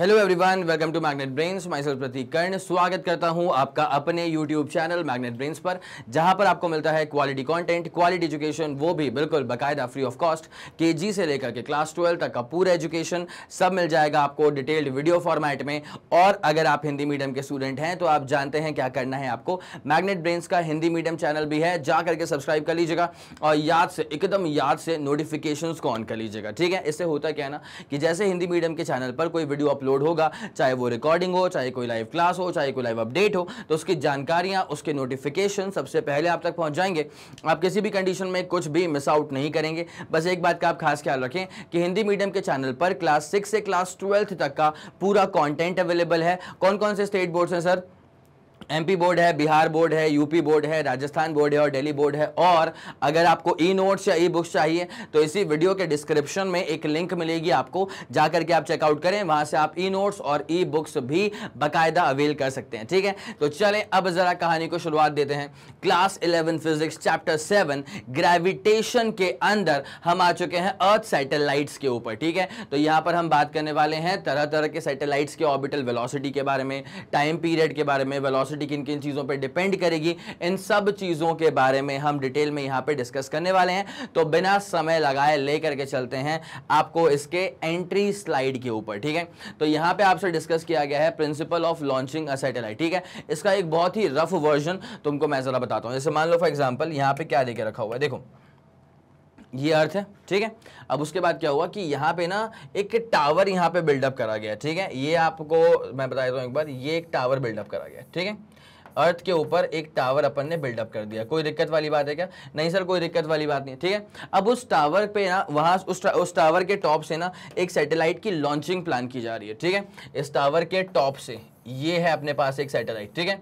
hello everyone welcome to magnet brains माई प्रतीक कर्ण स्वागत करता हूं आपका अपने यूट्यूब चैनल मैग्नेट ब्रेन्स पर जहां पर आपको मिलता है क्वालिटी कंटेंट क्वालिटी एजुकेशन वो भी बिल्कुल बकायदा फ्री ऑफ कॉस्ट केजी से लेकर के क्लास ट्वेल्व तक का पूरा एजुकेशन सब मिल जाएगा आपको डिटेल्ड वीडियो फॉर्मेट में और अगर आप हिंदी मीडियम के स्टूडेंट हैं तो आप जानते हैं क्या करना है आपको मैग्नेट ब्रेन्स का हिंदी मीडियम चैनल भी है जा करके सब्सक्राइब कर लीजिएगा और याद से एकदम याद से नोटिफिकेशन को ऑन कर लीजिएगा ठीक है इससे होता क्या है ना कि जैसे हिंदी मीडियम के चैनल पर कोई वीडियो अपलोड अपलोड होगा चाहे वो रिकॉर्डिंग हो चाहे कोई लाइव क्लास हो चाहे कोई लाइव अपडेट हो तो उसकी जानकारियाँ उसके नोटिफिकेशन सबसे पहले आप तक पहुँच जाएंगे आप किसी भी कंडीशन में कुछ भी मिस आउट नहीं करेंगे बस एक बात का आप खास ख्याल रखें कि हिंदी मीडियम के चैनल पर क्लास सिक्स से क्लास ट्वेल्थ तक का पूरा कॉन्टेंट अवेलेबल है कौन कौन से स्टेट बोर्ड्स हैं सर एमपी बोर्ड है बिहार बोर्ड है यूपी बोर्ड है राजस्थान बोर्ड है और दिल्ली बोर्ड है और अगर आपको ई नोट्स या ई बुक्स चाहिए तो इसी वीडियो के डिस्क्रिप्शन में एक लिंक मिलेगी आपको जाकर के आप चेकआउट करें वहां से आप ई नोट्स और ई बुक्स भी बाकायदा अवेल कर सकते हैं ठीक है तो चले अब ज़रा कहानी को शुरुआत देते हैं class eleven physics chapter seven gravitation के अंदर हम आ चुके हैं अर्थ सैटेलाइट्स के ऊपर ठीक है तो यहाँ पर हम बात करने वाले हैं तरह तरह के सैटेलाइट्स के ऑर्बिटल वेलोसिटी के बारे में टाइम पीरियड के बारे में वेलोसिटी यूनिवर्सिटी किन किन चीज़ों पर डिपेंड करेगी इन सब चीज़ों के बारे में हम डिटेल में यहां पर डिस्कस करने वाले हैं तो बिना समय लगाए लेकर के चलते हैं आपको इसके एंट्री स्लाइड के ऊपर ठीक है तो यहां पर आपसे डिस्कस किया गया है principle of launching a satellite ठीक है इसका एक बहुत ही रफ वर्जन तुमको मैं ज़रा बताता हूं जैसे मान लो फॉर एग्जाम्पल यहां पर क्या लेके रखा हुआ है देखो ये अर्थ है ठीक है अब उसके बाद क्या हुआ कि यहाँ पे ना एक टावर यहाँ पे बिल्डअप करा गया ठीक है ये आपको मैं बता देता हूँ एक बार ये एक टावर बिल्डअप करा गया ठीक है अर्थ के ऊपर एक टावर अपन ने बिल्डअप कर दिया कोई दिक्कत वाली बात है क्या नहीं सर कोई दिक्कत वाली बात नहीं ठीक है अब उस टावर पे ना वहाँ उस, उस टावर के टॉप से ना एक सैटेलाइट की लॉन्चिंग प्लान की जा रही है ठीक है इस टावर के टॉप से ये है अपने पास एक सैटेलाइट ठीक है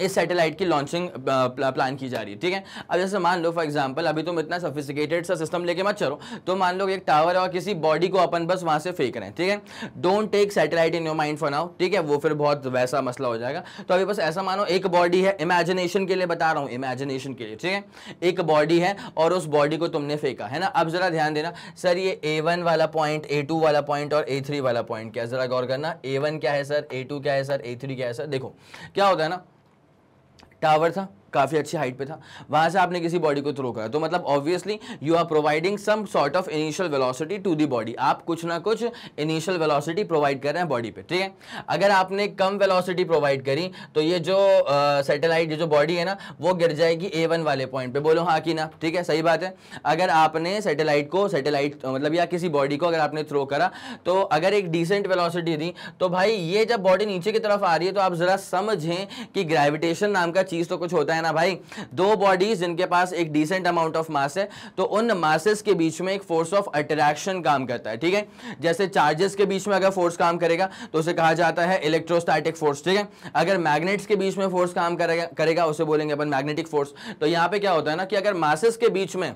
इस सैटेलाइट की लॉन्चिंग प्लान uh, की जा रही है ठीक है अब जैसे मान लो फॉर एग्जांपल अभी तुम इतना सोफिस्टिकेटेड सा सिस्टम लेके मत चलो तो मान लो एक टावर और किसी बॉडी को अपन बस वहाँ से फेंक रहे हैं ठीक है don't take satellite in your mind for now ठीक है वो फिर बहुत वैसा मसला हो जाएगा तो अभी बस ऐसा मानो एक बॉडी है इमेजिनेशन के लिए बता रहा हूँ इमेजिनेशन के लिए ठीक है एक बॉडी है और उस बॉडी को तुमने फेंका है ना अब जरा ध्यान देना सर ये ए वाला पॉइंट ए वाला पॉइंट और ए वाला पॉइंट क्या जरा गौर करना ए क्या है सर ए क्या है सर ए क्या है सर देखो क्या होता है ना टावर था काफ़ी अच्छी हाइट पे था वहाँ से आपने किसी बॉडी को थ्रो करा तो मतलब obviously you are providing some sort of initial velocity to the body आप कुछ ना कुछ इनिशियल वेलोसिटी प्रोवाइड कर रहे हैं बॉडी पे ठीक है अगर आपने कम वेलोसिटी प्रोवाइड करी तो ये जो सेटेलाइट ये जो बॉडी है ना वो गिर जाएगी ए वन वाले पॉइंट पे बोलो हाँ कि ना ठीक है सही बात है अगर आपने सेटेलाइट को सेटेलाइट मतलब या किसी बॉडी को अगर आपने थ्रो करा तो अगर एक डिसेंट वेलॉसिटी दी तो भाई ये जब बॉडी नीचे की तरफ आ रही है तो आप ज़रा समझें कि ग्रेविटेशन नाम का चीज़ तो कुछ होता है है ना भाई दो बॉडीज जिनके पास एक डिसेंट अमाउंट ऑफ मास है तो उन मासेस के बीच में एक फोर्स ऑफ अट्रैक्शन काम करता है ठीक है जैसे चार्जेस के बीच में अगर फोर्स काम करेगा तो उसे कहा जाता है इलेक्ट्रोस्टैटिक फोर्स ठीक है अगर मैग्नेट्स के बीच में फोर्स काम करेगा करेगा उसे बोलेंगे अपन मैग्नेटिक फोर्स तो यहाँ पे क्या होता है ना कि अगर मासेस के बीच में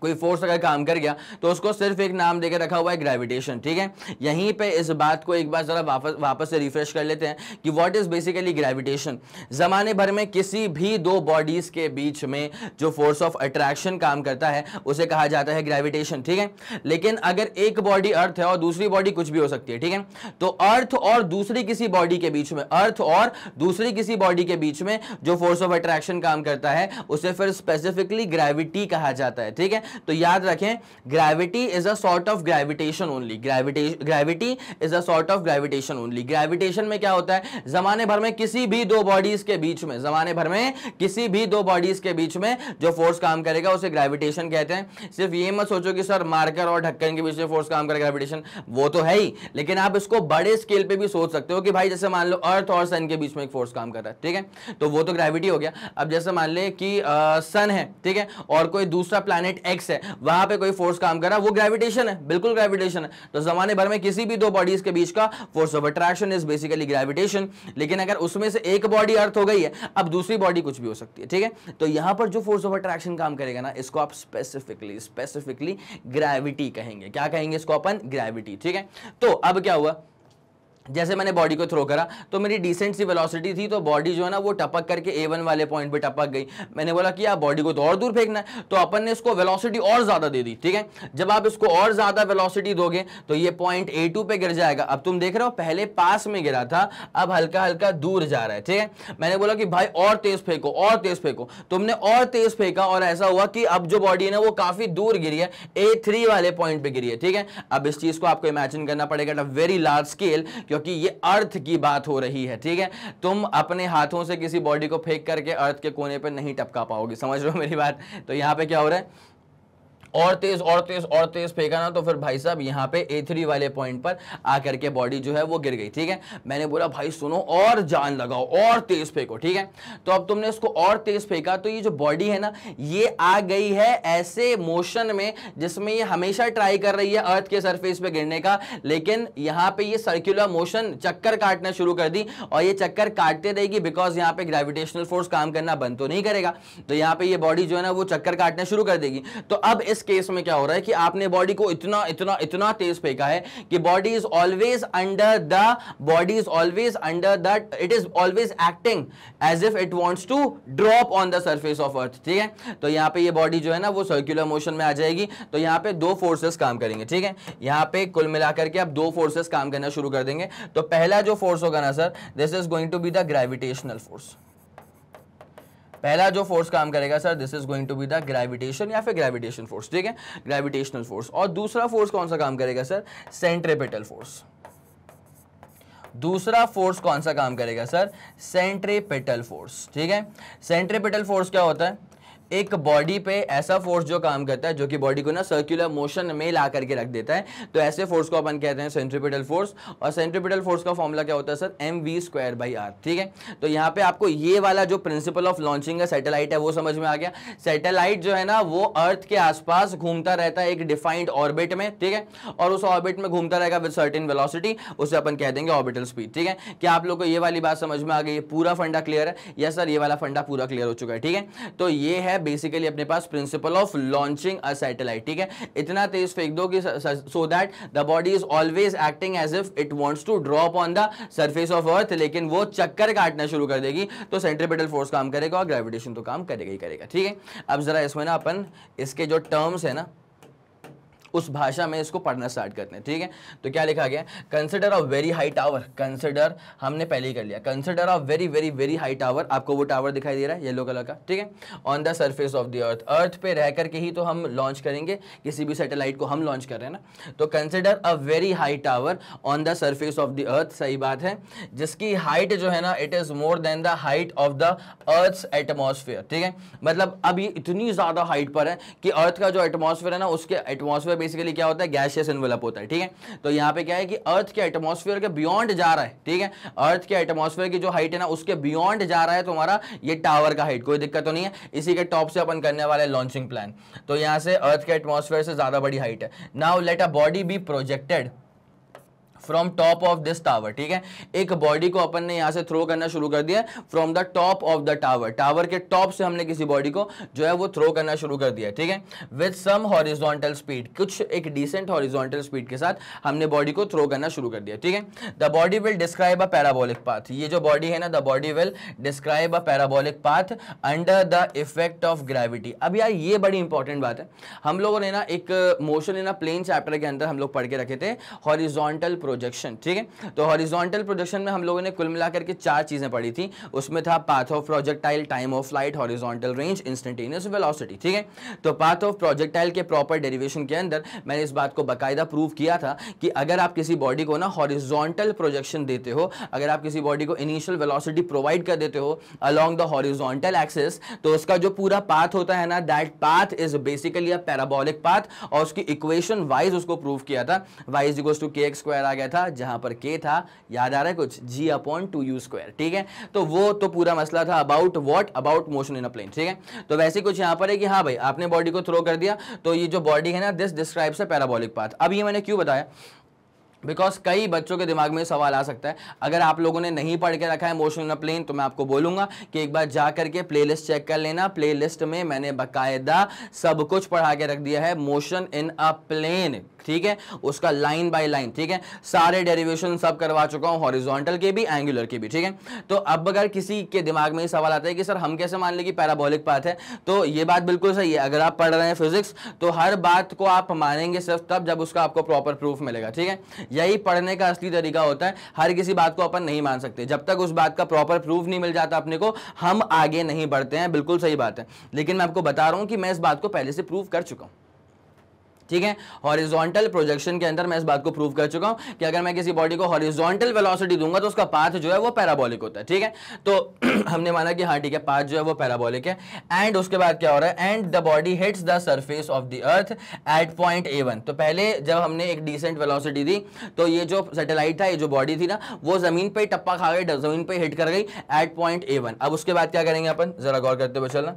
कोई फोर्स अगर काम कर गया तो उसको सिर्फ एक नाम देकर रखा हुआ है ग्रेविटेशन ठीक है यहीं पे इस बात को एक बार ज़रा वापस वापस से रिफ्रेश कर लेते हैं कि व्हाट इज़ बेसिकली ग्रेविटेशन ज़माने भर में किसी भी दो बॉडीज़ के बीच में जो फोर्स ऑफ अट्रैक्शन काम करता है उसे कहा जाता है ग्रेविटेशन ठीक है लेकिन अगर एक बॉडी अर्थ है और दूसरी बॉडी कुछ भी हो सकती है ठीक है तो अर्थ और दूसरी किसी बॉडी के बीच में अर्थ और दूसरी किसी बॉडी के बीच में जो फोर्स ऑफ अट्रैक्शन काम करता है उसे फिर स्पेसिफिकली ग्रेविटी कहा जाता है ठीक है तो याद रखें gravity is a sort of gravitation only gravitation gravity is a sort of gravitation only gravitation में क्या होता है जमाने भर में किसी भी दो बॉडीज के बीच में जमाने भर में किसी भी दो बॉडीज के बीच में जो फोर्स काम करेगा उसे ग्रेविटेशन कहते हैं सिर्फ ये मत सोचो कि सर मार्कर और ढक्कन के बीच में फोर्स काम करेगा ग्रेविटेशन वो तो है ही लेकिन आप इसको बड़े स्केल पर भी सोच सकते हो कि भाई जैसे मान लो अर्थ और सन के बीच में एक फोर्स काम कर रहा है ठीक है तो वो तो ग्रेविटी हो गया अब जैसे मान ले कि सन है ठीक है और कोई दूसरा प्लानट एक्स है वहां पे कोई फोर्स काम कर रहा है वो ग्रेविटेशन है बिल्कुल ग्रेविटेशन है तो जमाने भर में किसी भी दो बॉडीज के बीच का force of attraction is basically gravitation लेकिन अगर उसमें से एक बॉडी अर्थ हो गई है अब दूसरी बॉडी कुछ भी हो सकती है ठीक है तो यहां पर जो फोर्स ऑफ अट्रैक्शन काम करेगा ना इसको आप स्पेसिफिकली स्पेसिफिकली ग्रेविटी कहेंगे क्या कहेंगे इसको अपन ग्रेविटी ठीक है तो अब क्या हुआ जैसे मैंने बॉडी को थ्रो करा तो मेरी डिसेंट सी वेलोसिटी थी तो बॉडी जो है ना वो टपक करके ए वन वाले पॉइंट पे टपक गई मैंने बोला कि आप बॉडी को तो और दूर फेंकना है तो अपन ने इसको वेलोसिटी और ज़्यादा दे दी ठीक है जब आप इसको और ज़्यादा वेलोसिटी दोगे तो ये पॉइंट ए टू गिर जाएगा अब तुम देख रहे हो पहले पास में गिरा था अब हल्का हल्का दूर जा रहा है ठीक है मैंने बोला कि भाई और तेज़ फेंको और तेज़ फेंको तुमने और तेज़ फेंका और ऐसा हुआ कि अब जो बॉडी है ना वो काफ़ी दूर गिरी है ए वाले पॉइंट पर गिरी है ठीक है अब इस चीज़ को आपको इमेजिन करना पड़ेगा वेरी लार्ज स्केल क्योंकि ये अर्थ की बात हो रही है ठीक है तुम अपने हाथों से किसी बॉडी को फेंक करके अर्थ के कोने पर नहीं टपका पाओगे समझ रहे हो मेरी बात तो यहाँ पे क्या हो रहा है और तेज और तेज और तेज फेंका ना तो फिर भाई साहब यहाँ पे ए थ्री वाले पॉइंट पर आकर के बॉडी जो है वो गिर गई ठीक है मैंने बोला भाई सुनो और जान लगाओ और तेज फेंको ठीक है तो अब तुमने इसको और तेज फेंका तो ये जो बॉडी है ना ये आ गई है ऐसे मोशन में जिसमें ये हमेशा ट्राई कर रही है अर्थ के सरफेस पे गिरने का लेकिन यहाँ पे ये सर्क्यूलर मोशन चक्कर काटना शुरू कर दी और ये चक्कर काटते रहेगी बिकॉज यहाँ पे ग्रेविटेशनल फोर्स काम करना बंद तो नहीं करेगा तो यहाँ पे ये बॉडी जो है ना वो चक्कर काटना शुरू कर देगी तो अब इस इस केस में क्या हो रहा है कि आपने बॉडी को इतना इतना इतना तेज फेंका है कि body is always under the body is always under the it is always acting as if it wants to drop on the surface of earth ठीक है तो यहां पे ये बॉडी जो है ना वो सर्क्यूलर मोशन में आ जाएगी तो यहां पर दो फोर्सेस काम करेंगे ठीक है यहां पर कुल मिलाकर के आप दो फोर्सेस काम करना शुरू कर देंगे तो पहला जो फोर्स होगा ना sir this is going to be the gravitational force पहला जो फोर्स काम करेगा sir this is going to be the gravitation या फिर ग्रेविटेशन फोर्स ठीक है ग्रेविटेशनल फोर्स और दूसरा फोर्स कौन सा काम करेगा सर सेंट्रेपिटल फोर्स दूसरा फोर्स कौन सा काम करेगा सर सेंट्रेपिटल फोर्स ठीक है सेंट्रेपिटल फोर्स क्या होता है एक बॉडी पे ऐसा फोर्स जो काम करता है जो कि बॉडी को ना सर्कुलर मोशन में ला करके रख देता है तो ऐसे फोर्स को अपन कहते हैं सेंट्रीपिटल फोर्स और सेंट्रीपिटल फोर्स का फॉर्मूला क्या होता है sir M we square by R ठीक है तो यहाँ पे आपको ये वाला जो प्रिंसिपल ऑफ लॉन्चिंग है सैटेलाइट है वो समझ में आ गया सैटेलाइट जो है ना वो अर्थ के आसपास घूमता रहता है एक डिफाइंड ऑर्बिट में ठीक है और उस ऑर्बिट में घूमता रहेगा विद सर्टिन वेलॉसिटी उसे अपन कह देंगे ऑर्बिटल स्पीड ठीक है क्या आप लोग को ये वाली बात समझ में आ गई पूरा फंडा क्लियर है या सर ये वाला फंडा पूरा क्लियर हो चुका है ठीक है तो ये है है बेसिकली अपने पास principle of launching a satellite ठीक है इतना तेज फेंक दो कि so that the body is always acting as if it wants to drop on the surface of earth लेकिन वो चक्कर काटना शुरू कर देगी तो सेंट्रीपिटल फोर्स काम करेगा और ग्रेविटेशन तो काम करेगा ही करेगा ठीक है अब जरा इसमें ना अपन इसके जो टर्म्स है ना उस भाषा में इसको पढ़ना स्टार्ट करते हैं ठीक है तो क्या लिखा गया consider a very high tower consider हमने पहले ही कर लिया consider a very very very high tower आपको वो टावर दिखाई दे रहा है येलो कलर का ठीक है on the surface of the earth earth पे रह करके ही तो हम लॉन्च करेंगे किसी भी सैटेलाइट को हम लॉन्च कर रहे हैं ना तो consider a very high tower on the surface of the earth सही बात है जिसकी हाइट जो है ना it is more than the height of the earth atmosphere ठीक है मतलब अभी इतनी ज़्यादा हाइट पर है कि अर्थ का जो एटमोसफेयर है ना उसके एटमोसफेयर बेसिकली क्या होता है गैशियस एनवेलप होता है ठीक है तो यहाँ पे क्या है कि अर्थ के एटमोसफियर के बियॉन्ड जा रहा है ठीक है अर्थ के एटमोसफियर की जो हाइट है ना उसके बियॉन्ड जा रहा है तो हमारा ये टावर का हाइट कोई दिक्कत तो नहीं है इसी के टॉप से अपन करने वाले लॉन्चिंग प्लान तो यहाँ से अर्थ के एटमोसफियर से ज़्यादा बड़ी हाइट है now let a body be projected from top of this tower ठीक है एक बॉडी को अपन ने यहाँ से थ्रो करना शुरू कर दिया from the top of the tower tower के टॉप से हमने किसी बॉडी को जो है वो थ्रो करना शुरू कर दिया ठीक है विद सम हॉरिजोंटल स्पीड कुछ एक डिसेंट हॉरिजोंटल स्पीड के साथ हमने बॉडी को थ्रो करना शुरू कर दिया ठीक है the body will describe a parabolic path ये जो बॉडी है ना the body will describe a parabolic path under the effect of gravity अब यार ये बड़ी इंपॉर्टेंट बात है हम लोगों ने ना एक मोशन है ना प्लेन चैप्टर के अंदर हम लोग पढ़ के रखे थे हॉरिजोंटल प्रोजेक्ट प्रोजेक्शन ठीक है तो हॉरिजॉन्टल प्रोजेक्शन में हम लोगों ने कुल मिलाकर के चार चीज़ें पढ़ी थी उसमें था path of projectile time of flight horizontal range instantaneous velocity ठीक है तो पाथ ऑफ प्रोजेक्टाइल के प्रॉपर डेरिवेशन के अंदर मैंने इस बात को बाकायदा प्रूव किया था कि अगर आप किसी बॉडी को ना हॉरिजॉन्टल प्रोजेक्शन देते हो अगर आप किसी बॉडी को इनिशियल वेलोसिटी प्रोवाइड कर देते हो अलॉन्ग द हॉरिजॉन्टल एक्सेस तो उसका जो पूरा पाथ होता है ना that path is basically a parabolic path और उसकी इक्वेशन वाइज उसको प्रूव किया था y is equals to k x square आ गया आया था जहां पर के था याद आ रहा है कुछ g upon two u square ठीक है तो वो तो पूरा मसला था about what about motion in a plane ठीक है तो वैसे कुछ यहां पर है कि हाँ भाई आपने बॉडी को थ्रो कर दिया तो ये जो बॉडी है ना this describes a parabolic path अब ये मैंने क्यों बताया बिकॉज कई बच्चों के दिमाग में सवाल आ सकता है अगर आप लोगों ने नहीं पढ़ के रखा है मोशन प्लेन तो मैं आपको बोलूंगा कि एक बार जा करके प्लेलिस्ट चेक कर लेना प्लेलिस्ट में मैंने बाकायदा सब कुछ पढ़ा के रख दिया है मोशन इन अ प्लेन ठीक है उसका लाइन बाय लाइन ठीक है सारे डेरिवेशन सब करवा चुका हूँ हॉरिजॉन्टल के भी एंगुलर के भी ठीक है तो अब अगर किसी के दिमाग में ये सवाल आता है कि सर हम कैसे मान लें कि पैराबोलिक पाथ है तो ये बात बिल्कुल सही है अगर आप पढ़ रहे हैं फिजिक्स तो हर बात को आप मानेंगे सिर्फ तब जब उसका आपको प्रॉपर प्रूफ मिलेगा ठीक है यही पढ़ने का असली तरीका होता है हर किसी बात को अपन नहीं मान सकते जब तक उस बात का प्रॉपर प्रूफ नहीं मिल जाता अपने को हम आगे नहीं बढ़ते हैं बिल्कुल सही बात है लेकिन मैं आपको बता रहा हूं कि मैं इस बात को पहले से प्रूव कर चुका हूं ठीक है हॉरिजॉन्टल प्रोजेक्शन के अंदर मैं इस बात को प्रूव कर चुका हूं कि अगर मैं किसी बॉडी को हॉरिजॉन्टल वेलोसिटी दूंगा तो उसका पाथ जो है वो पैराबॉलिक होता है ठीक है तो हमने माना कि हाँ ठीक है पाथ जो है वो पैराबॉलिक है एंड उसके बाद क्या हो रहा है and the body hits the surface of the earth at point A तो पहले जब हमने एक डिसेंट वेलॉसिटी दी तो ये जो सेटेलाइट था ये जो बॉडी थी ना वो जमीन पर टप्पा खा गई जमीन पर हिट कर गई एट पॉइंट ए अब उसके बाद क्या करेंगे अपन जरा गौर करते हुए चलना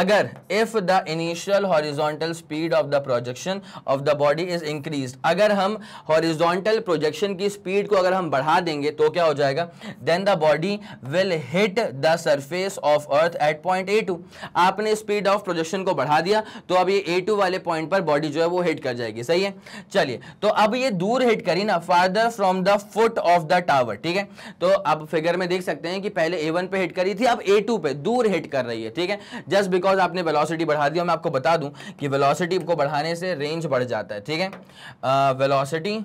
अगर if the initial horizontal speed of the projection of the body is increase अगर हम हॉरिजोंटल प्रोजेक्शन की स्पीड को अगर हम बढ़ा देंगे तो क्या हो जाएगा then the body will hit the surface of earth at point A two आपने स्पीड ऑफ प्रोजेक्शन को बढ़ा दिया तो अब ये ए टू वाले पॉइंट पर बॉडी जो है वो हिट कर जाएगी सही है चलिए तो अब ये दूर हिट करी ना farther from the foot of the tower ठीक है तो अब फिगर में देख सकते हैं कि पहले ए वन पे हिट करी थी अब ए टू पे दूर हिट कर रही है ठीक है जस्ट बिकॉज आपने वेलोसिटी बढ़ा दी मैं आपको बता दूं कि वेलोसिटी को बढ़ाने से रेंज रेंज बढ़ जाता है ठीक है वेलोसिटी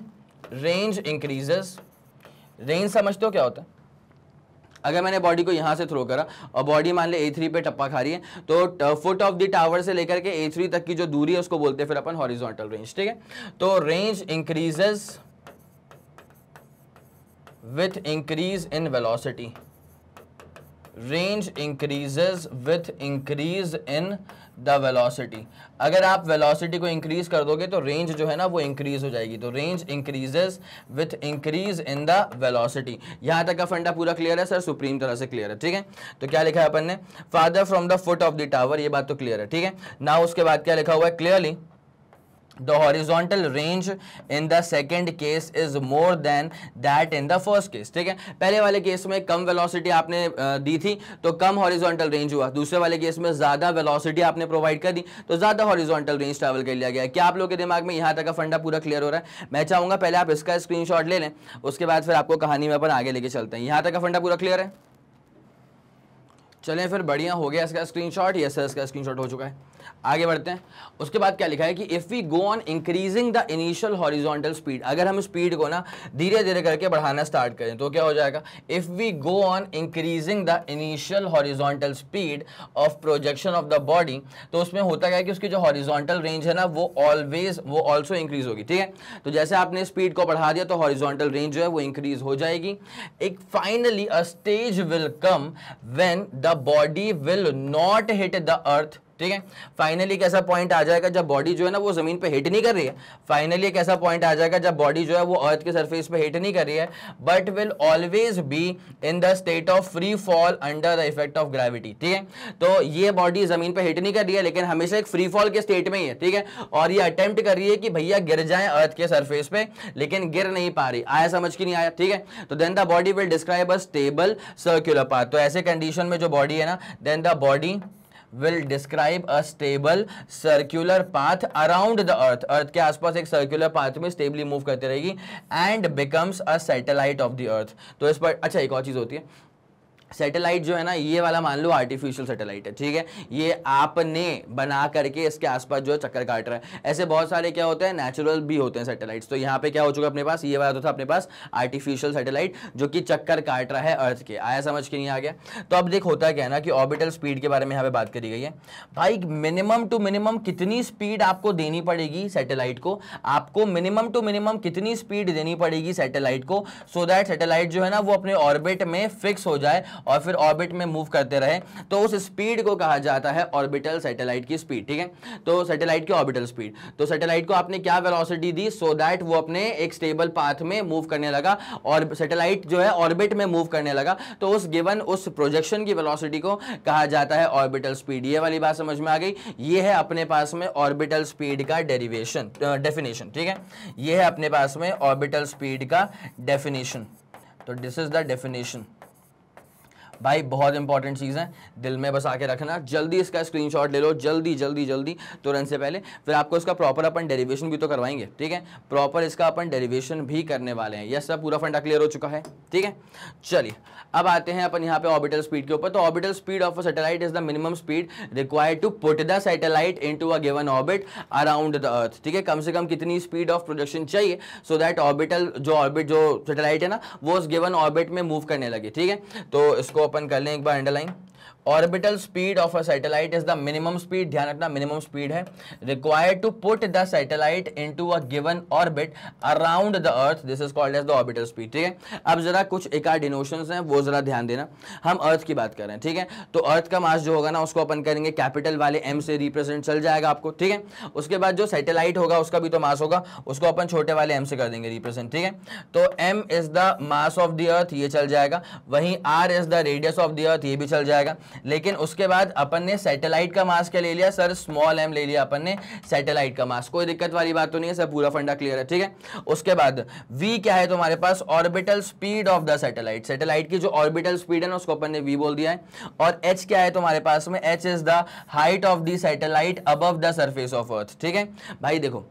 रेंज इंक्रीजेस रेंज समझते हो क्या होता है अगर मैंने बॉडी को यहाँ से थ्रो करा और बॉडी मान ले ए थ्री पे टप्पा खा रही है तो फुट ऑफ द टावर से लेकर के ए थ्री तक की जो दूरी है उसको बोलते हैं फिर अपन हॉरिजॉन्टल रेंज ठीक है तो range increases with increase in velocity range increases with increase in the velocity अगर आप वेलोसिटी को इंक्रीज कर दोगे तो रेंज जो है ना वो इंक्रीज हो जाएगी तो range increases with increase in the velocity यहाँ तक का फंडा पूरा क्लियर है सर सुप्रीम तरह से क्लियर है ठीक है तो क्या लिखा है अपन ने farther from the foot of the tower ये बात तो क्लियर है ठीक है ना उसके बाद क्या लिखा हुआ है clearly the horizontal range in the second case is more than that in the first case ठीक है पहले वाले केस में कम वेलोसिटी आपने दी थी तो कम हॉरिजॉन्टल रेंज हुआ दूसरे वाले केस में ज़्यादा वेलोसिटी आपने प्रोवाइड कर दी तो ज़्यादा हॉरिजॉन्टल रेंज ट्रेवल कर लिया गया क्या आप लोगों के दिमाग में यहाँ तक का फंडा पूरा क्लियर हो रहा है मैं चाहूंगा पहले आप इसका शॉट ले लें उसके बाद फिर आपको कहानी में अपन आगे लेके चलते हैं यहाँ तक का फंडा पूरा क्लियर है चले फिर बढ़िया हो गया इसका शॉट यस सर इसका शॉट हो चुका है आगे बढ़ते हैं उसके बाद क्या लिखा है कि if we go on increasing the initial horizontal speed अगर हम स्पीड को ना धीरे धीरे करके बढ़ाना स्टार्ट करें तो क्या हो जाएगा if we go on increasing the initial horizontal speed of projection of the body तो उसमें होता क्या है कि उसकी जो हॉरिजॉन्टल रेंज है ना वो ऑलवेज वो ऑल्सो इंक्रीज होगी ठीक है तो जैसे आपने स्पीड को बढ़ा दिया तो हॉरिजॉन्टल रेंज जो है वो इंक्रीज हो जाएगी एक finally a stage will come when the body will not hit the earth ठीक है फाइनली एक ऐसा पॉइंट आ जाएगा जब बॉडी जो है ना वो जमीन पे हिट नहीं कर रही है फाइनली एक ऐसा पॉइंट आ जाएगा जब बॉडी जो है वो अर्थ के सरफेस पे हिट नहीं कर रही है but will always be in the state of free fall under the effect of gravity ठीक है तो ये बॉडी जमीन पे हिट नहीं कर रही है लेकिन हमेशा एक फ्री फॉल के स्टेट में ही है ठीक है और ये अटेम्प्ट कर रही है कि भैया गिर जाए अर्थ के सरफेस पे लेकिन गिर नहीं पा रही आया समझ की नहीं आया ठीक है तो then the body will describe a stable circular path तो ऐसे कंडीशन में जो बॉडी है ना then the body will describe a stable circular path around the earth earth के आसपास एक सर्क्यूलर पाथ में स्टेबली मूव करती रहेगी and becomes a satellite of the earth तो इस पर अच्छा एक और चीज़ होती है सैटेलाइट जो है ना ये वाला मान लो आर्टिफिशियल सैटेलाइट है ठीक है ये आपने बना करके इसके आसपास जो है चक्कर काट रहा है ऐसे बहुत सारे क्या होते हैं नेचुरल भी होते हैं सैटेलाइट्स तो यहाँ पे क्या हो चुका है अपने पास ये वाला तो था अपने पास आर्टिफिशियल सैटेलाइट जो कि चक्कर काट रहा है अर्थ के आया समझ के नहीं आ गया तो अब देख होता क्या है ना कि ऑर्बिटल स्पीड के बारे में यहाँ पे बात करी गई है भाई मिनिमम टू मिनिमम कितनी स्पीड आपको देनी पड़ेगी सैटेलाइट को आपको मिनिमम टू मिनिमम कितनी स्पीड देनी पड़ेगी सैटेलाइट को सो दैट सैटेलाइट जो है ना वो अपने ऑर्बिट में फिक्स हो जाए और फिर ऑर्बिट में मूव करते रहे तो उस स्पीड को कहा जाता है ऑर्बिटल सैटेलाइट की स्पीड ठीक है तो सैटेलाइट की ऑर्बिटल स्पीड तो सैटेलाइट को आपने क्या वेलोसिटी दी सो दैट वो अपने एक स्टेबल पाथ में मूव करने लगा और सैटेलाइट जो है ऑर्बिट में मूव करने लगा तो उस गिवन उस प्रोजेक्शन की वेलोसिटी को कहा जाता है ऑर्बिटल स्पीड ये वाली बात समझ में आ गई ये है अपने पास में ऑर्बिटल स्पीड का डेरिवेशन डेफिनेशन ठीक है ये है अपने पास में ऑर्बिटल स्पीड का डेफिनेशन तो दिस इज द डेफिनेशन भाई बहुत इंपॉर्टेंट चीज़ है दिल में बस आके रखना जल्दी इसका स्क्रीनशॉट ले लो जल्दी जल्दी जल्दी तुरंत से पहले फिर आपको इसका प्रॉपर अपन डेरिवेशन भी तो करवाएंगे ठीक है प्रॉपर इसका अपन डेरिवेशन भी करने वाले हैं यस सर पूरा फंडा क्लियर हो चुका है ठीक है चलिए अब आते हैं अपन यहाँ पे ऑर्बिटल स्पीड के ऊपर तो orbital speed of a satellite is the minimum speed required to put the satellite into a given orbit around the earth ठीक है कम से कम कितनी स्पीड ऑफ प्रोजेक्शन चाहिए सो दैट ऑर्बिटल जो ऑर्बिट जो सैटेलाइट है ना वो उस गिवन ऑर्बिट में मूव करने लगे ठीक है तो इसको ओपन कर लें एक बार underline orbital speed of a satellite is the minimum speed ध्यान रखना मिनिमम स्पीड है required to put the satellite into a given orbit around the earth this is called as the orbital speed ठीक है अब जरा कुछ एक आध डिनोशन हैं वो जरा ध्यान देना हम अर्थ की बात कर रहे हैं ठीक है तो अर्थ का मास जो होगा ना उसको अपन करेंगे कैपिटल वाले एम से रिप्रेजेंट चल जाएगा आपको ठीक है उसके बाद जो सैटेलाइट होगा उसका भी तो मास होगा उसको अपन छोटे वाले एम से कर देंगे रिप्रेजेंट ठीक है तो M is the mass of the earth ये चल जाएगा वहीं R is the radius of the earth ये भी चल जाएगा लेकिन उसके बाद अपन ने सैटेलाइट का मास क्या ले लिया सर स्मॉल एम ले लिया अपन ने सैटेलाइट का मास कोई दिक्कत वाली बात तो नहीं है सर पूरा फंडा क्लियर है ठीक है उसके बाद वी क्या है तुम्हारे पास orbital speed of the satellite satellite की जो ऑर्बिटल स्पीड है ना उसको अपन ने वी बोल दिया है और एच क्या है तुम्हारे पास में h is the height of the satellite above the surface of earth ठीक है भाई देखो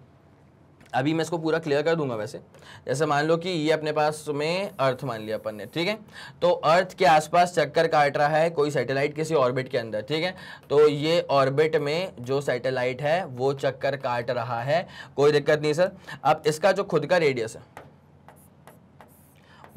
अभी मैं इसको पूरा क्लियर कर दूंगा वैसे जैसे मान लो कि ये e अपने पास में अर्थ मान लिया अपन ने ठीक है तो अर्थ के आसपास चक्कर काट रहा है कोई सैटेलाइट किसी ऑर्बिट के अंदर ठीक है तो ये ऑर्बिट में जो सैटेलाइट है वो चक्कर काट रहा है कोई दिक्कत नहीं सर अब इसका जो खुद का रेडियस है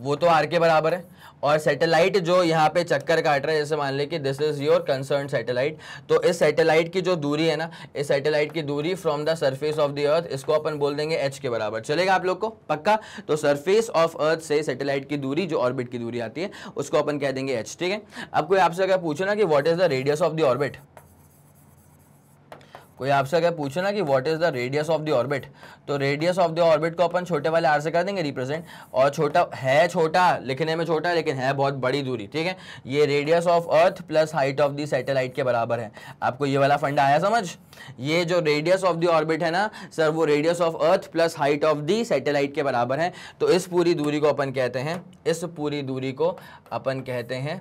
वो तो आर के बराबर है और सैटेलाइट जो यहाँ पे चक्कर काट रहा है जैसे मान लें कि this is your concern satellite तो इस सैटेलाइट की जो दूरी है ना इस सैटेलाइट की दूरी from the surface of the earth इसको अपन बोल देंगे एच के बराबर चलेगा आप लोग को पक्का तो सर्फेस ऑफ अर्थ से सैटेलाइट की दूरी जो ऑर्बिट की दूरी आती है उसको अपन कह देंगे एच ठीक है अब कोई आपसे अगर पूछे ना कि what is the radius of the orbit कोई आपसे अगर पूछे ना कि what is the radius of the orbit तो रेडियस ऑफ द ऑर्बिट को अपन छोटे वाले आर से कर देंगे रिप्रेजेंट और छोटा है छोटा लिखने में छोटा है लेकिन है बहुत बड़ी दूरी ठीक है ये radius of earth plus height of the satellite के बराबर है आपको ये वाला फंडा आया समझ ये जो रेडियस ऑफ द ऑर्बिट है ना सर वो radius of earth plus height of the satellite के बराबर है तो इस पूरी दूरी को अपन कहते हैं इस पूरी दूरी को अपन कहते हैं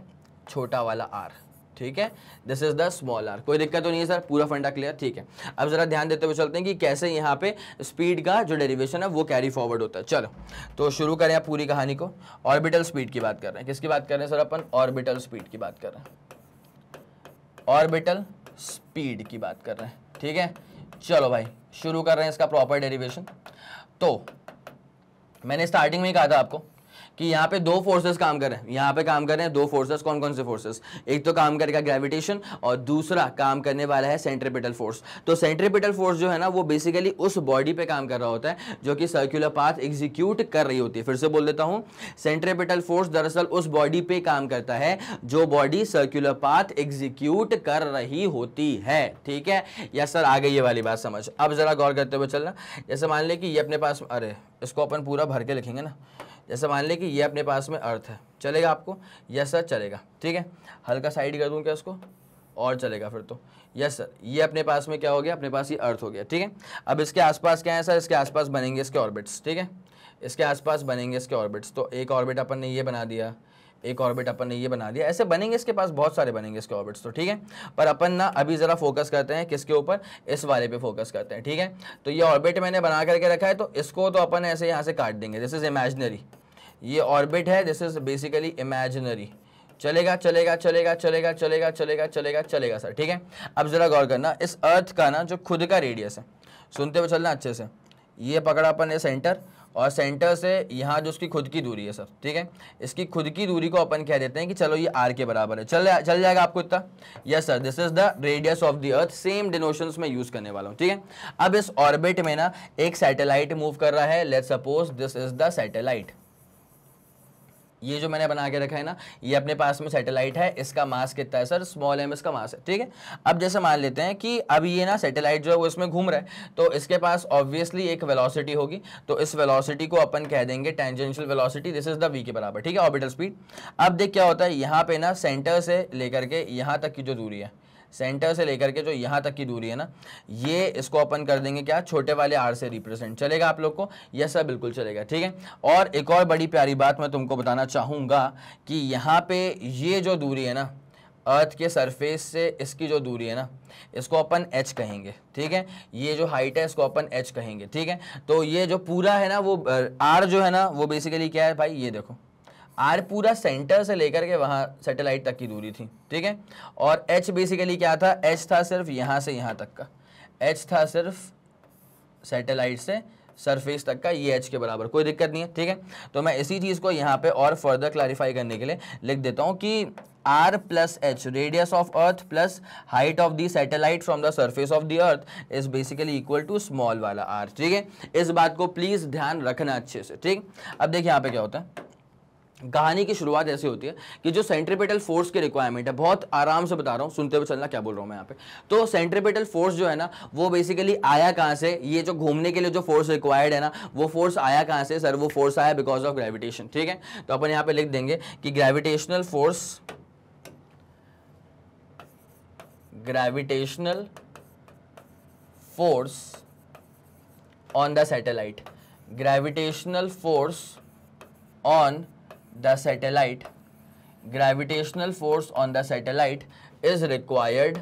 छोटा वाला आर ठीक है this is the small r कोई दिक्कत तो नहीं है सर पूरा फंडा क्लियर ठीक है अब जरा ध्यान देते हुए चलते हैं कि कैसे यहाँ पे स्पीड का जो डेरिवेशन है वो कैरी फॉरवर्ड होता है चलो तो शुरू करें आप पूरी कहानी को ऑर्बिटल स्पीड की बात कर रहे हैं किसकी बात कर रहे हैं सर अपन ऑर्बिटल स्पीड की बात कर रहे हैं ऑर्बिटल स्पीड की बात कर रहे हैं ठीक है चलो भाई शुरू कर रहे हैं इसका प्रॉपर डेरिवेशन तो मैंने स्टार्टिंग में ही कहा था आपको कि यहाँ पे दो फोर्सेस काम कर रहे हैं यहाँ पे काम कर रहे हैं दो फोर्सेस कौन कौन से फोर्सेस एक तो काम करेगा ग्रेविटेशन और दूसरा काम करने वाला है सेंट्रीपिटल फोर्स तो सेंट्रीपिटल फोर्स जो है ना वो बेसिकली उस बॉडी पे काम कर रहा होता है जो कि सर्क्यूलर पाथ एग्जीक्यूट कर रही होती है फिर से बोल देता हूँ सेंट्रीपिटल फोर्स दरअसल उस बॉडी पे काम करता है जो बॉडी सर्क्यूलर पाथ एग्जीक्यूट कर रही होती है ठीक है या सर आ गई ये वाली बात समझ अब जरा गौर करते हुए चलना जैसे मान लें कि ये अपने पास अरे इसको अपन पूरा भर के लिखेंगे ना जैसे मान लें कि ये अपने पास में अर्थ है चलेगा आपको यस सर चलेगा ठीक है हल्का साइड कर दूँ क्या उसको और चलेगा फिर तो यस सर ये अपने पास में क्या हो गया अपने पास ये अर्थ हो गया ठीक है अब इसके आसपास क्या है सर इसके आसपास बनेंगे इसके ऑर्बिट्स ठीक है इसके आसपास बनेंगे इसके ऑर्बिट्स तो एक ऑर्बिट अपन ने ये बना दिया एक ऑर्बिट अपन ने ये बना दिया ऐसे बनेंगे इसके पास बहुत सारे बनेंगे इसके ऑर्बिट्स तो ठीक है पर अपन ना अभी ज़रा फोकस करते हैं किसके ऊपर इस वाले पे फोकस करते हैं ठीक है तो ये ऑर्बिट मैंने बना करके रखा है तो इसको तो अपन ऐसे यहाँ से काट देंगे दिस इज़ इमेजनरी ये ऑर्बिट है दिस इज़ बेसिकली इमेजनरी चलेगा चलेगा चलेगा चलेगा चलेगा चलेगा चलेगा चलेगा सर ठीक है अब ज़रा गौर करना इस अर्थ का ना जो खुद का रेडियस है सुनते हुए चलना अच्छे से ये पकड़ा अपन ने सेंटर और सेंटर से यहाँ जो उसकी खुद की दूरी है सर ठीक है इसकी खुद की दूरी को अपन कह देते हैं कि चलो ये आर के बराबर है चल जा चल जाएगा आपको इतना yes sir this is the radius of the earth same denotion में यूज करने वाला हूँ ठीक है अब इस ऑर्बिट में ना एक सैटेलाइट मूव कर रहा है let suppose this is the satellite ये जो मैंने बना के रखा है ना ये अपने पास में सैटेलाइट है इसका मास कितना है सर स्मॉल एम इसका मास है ठीक है अब जैसे मान लेते हैं कि अब ये ना सैटेलाइट जो है वो इसमें घूम रहा है तो इसके पास ऑब्वियसली एक वेलोसिटी होगी तो इस वेलोसिटी को अपन कह देंगे tangential velocity this is the v के बराबर ठीक है ऑर्बिटल स्पीड अब देख क्या होता है यहाँ पे ना सेंटर से लेकर के यहाँ तक की जो दूरी है सेंटर से लेकर के जो यहाँ तक की दूरी है ना ये इसको ओपन कर देंगे क्या छोटे वाले आर से रिप्रेजेंट चलेगा आप लोग को यह सब बिल्कुल चलेगा ठीक है और एक और बड़ी प्यारी बात मैं तुमको बताना चाहूँगा कि यहाँ पे ये जो दूरी है ना अर्थ के सरफेस से इसकी जो दूरी है ना इसको अपन एच कहेंगे ठीक है ये जो हाइट है इसको अपन एच कहेंगे ठीक है तो ये जो पूरा है ना वो आर जो है ना वो बेसिकली क्या है भाई ये देखो आर पूरा सेंटर से लेकर के वहाँ सेटेलाइट तक की दूरी थी ठीक है और एच बेसिकली क्या था एच था सिर्फ यहाँ से यहाँ तक का एच था सिर्फ सेटेलाइट से सरफेस तक का ये एच के बराबर कोई दिक्कत नहीं है ठीक है तो मैं इसी चीज़ को यहाँ पे और फर्दर क्लैरिफाई करने के लिए लिख देता हूँ कि R plus h radius of earth plus height of the satellite from the surface of the earth is basically equal to small वाला आर ठीक है इस बात को प्लीज़ ध्यान रखना अच्छे से ठीक अब देखिए यहाँ पे क्या होता है कहानी की शुरुआत ऐसे होती है कि जो सेंट्रीपेटल फोर्स की रिक्वायरमेंट है बहुत आराम से बता रहा हूँ सुनते हुए चलना क्या बोल रहा हूँ मैं यहाँ पे तो सेंट्रीपेटल फोर्स जो है ना वो बेसिकली आया कहाँ से ये जो घूमने के लिए जो फोर्स रिक्वायर्ड है ना वो फोर्स आया कहाँ से सर वो फोर्स आया बिकॉज ऑफ ग्रेविटेशन ठीक है तो अपन यहाँ पे लिख देंगे कि gravitational force gravitational force on the satellite gravitational force on the satellite gravitational force on the satellite is required